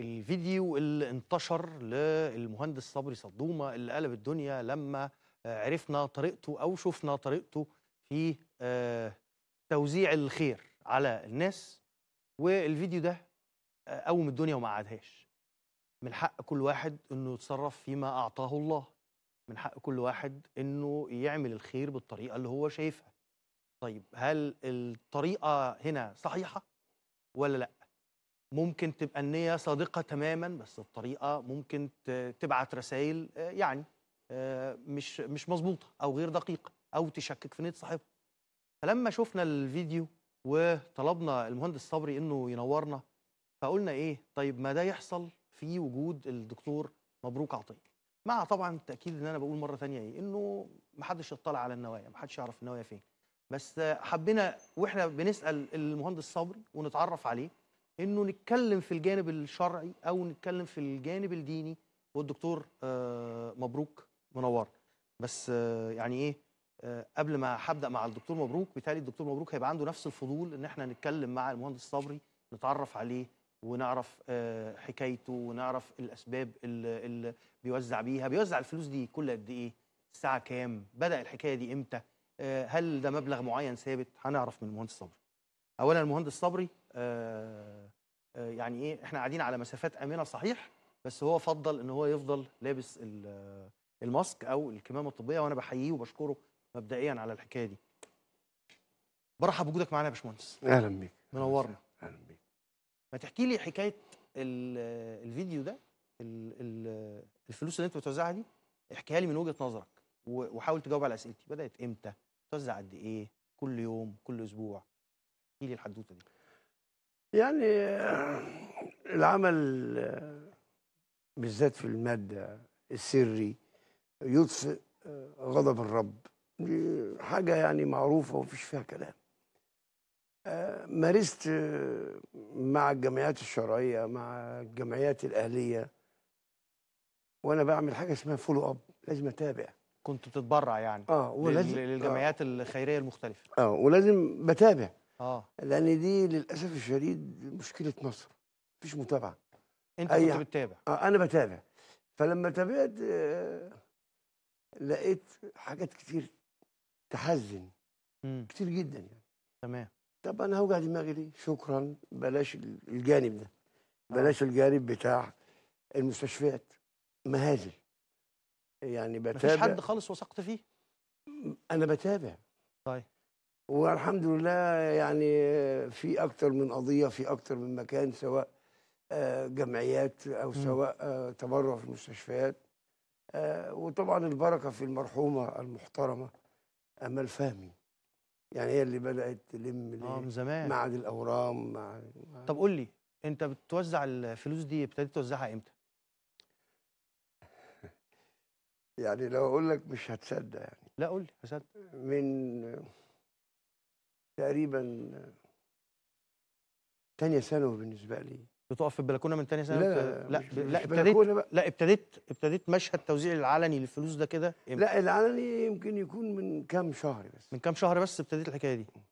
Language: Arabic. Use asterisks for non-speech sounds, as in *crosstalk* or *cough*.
الفيديو اللي انتشر للمهندس صبري صدومه اللي قلب الدنيا لما عرفنا طريقته او شفنا طريقته في آه، توزيع الخير على الناس والفيديو ده آه، قوم الدنيا وما عادهاش من حق كل واحد انه يتصرف فيما اعطاه الله من حق كل واحد انه يعمل الخير بالطريقه اللي هو شايفها طيب هل الطريقه هنا صحيحه ولا لا ممكن تبقى النية صادقة تماما بس بطريقة ممكن تبعت رسائل آه، يعني آه، مش مش مظبوطة أو غير دقيقة أو تشكك في نية صاحبها فلما شفنا الفيديو وطلبنا المهندس صبري إنه ينورنا فقلنا إيه طيب ما ده يحصل في وجود الدكتور مبروك عطية مع طبعا التأكيد إن أنا بقول مرة ثانية إيه إنه محدش يطلع على النوايا محدش يعرف النوايا فين بس حبينا واحنا بنسال المهندس صبري ونتعرف عليه انه نتكلم في الجانب الشرعي او نتكلم في الجانب الديني والدكتور آه، مبروك منور بس آه، يعني ايه آه، قبل ما هبدا مع الدكتور مبروك بالتالي الدكتور مبروك هيبقى عنده نفس الفضول ان احنا نتكلم مع المهندس صبري نتعرف عليه ونعرف حكايته ونعرف الاسباب اللي, اللي بيوزع بيها بيوزع الفلوس دي كل قد ايه الساعه كام بدا الحكايه دي امتى هل ده مبلغ معين ثابت هنعرف من المهندس صبري اولا المهندس صبري آه، آه، يعني ايه احنا قاعدين على مسافات امنه صحيح بس هو فضل ان هو يفضل لابس الماسك او الكمامه الطبيه وانا بحييه وبشكره مبدئيا على الحكايه دي برحب بوجودك معانا يا باشمهندس اهلا بيك منورنا اهلا بيك ما تحكي لي حكايه الفيديو ده الفلوس اللي انت بتوزعها دي احكيها لي من وجهه نظرك وحاول تجاوب على اسئلتي بدات امتى توزع قد ايه كل يوم كل اسبوع احكي لي الحدوته دي يعني العمل بالذات في المادة السري يطفئ آه، غضب الرب دي حاجة يعني معروفة ومفيش فيها كلام آه، مارست آه، مع الجمعيات الشرعية مع الجمعيات الأهلية وأنا بعمل حاجة اسمها فولو أب لازم أتابع كنت بتتبرع يعني اه ولازم للجمعيات آه الخيرية المختلفة اه ولازم بتابع اه لان دي للاسف الشديد مشكله مصر مفيش متابعه انت كنت بتتابع اه انا بتابع فلما تابعت آه لقيت حاجات كتير تحزن مم. كتير جدا يعني تمام طب انا هوجع دماغي ليه؟ شكرا بلاش الجانب ده آه. بلاش الجانب بتاع المستشفيات مهازل يعني بتابع مفيش حد خالص وثقت فيه؟ انا بتابع طيب والحمد لله يعني في أكتر من قضية في أكتر من مكان سواء آه، جمعيات أو سواء آه، تبرع في المستشفيات آه، وطبعا البركة في المرحومة المحترمة أمل فهمي يعني هي اللي بدأت تلم زمان معهد الأورام مع طب قول لي أنت بتوزع الفلوس دي ابتديت توزعها إمتى؟ *laughs* يعني لو أقول لك مش هتصدق يعني لا قول لي هصدق من تقريبا تانية ثانوي بالنسبة لي بتقف في البلكونه من تانية ثانوي؟ لا لا لا ابتديت لا ابتديت ابتديت مشهد توزيع العلني للفلوس ده كده لا العلني يمكن يكون من كام شهر بس من كام شهر بس ابتديت الحكايه دي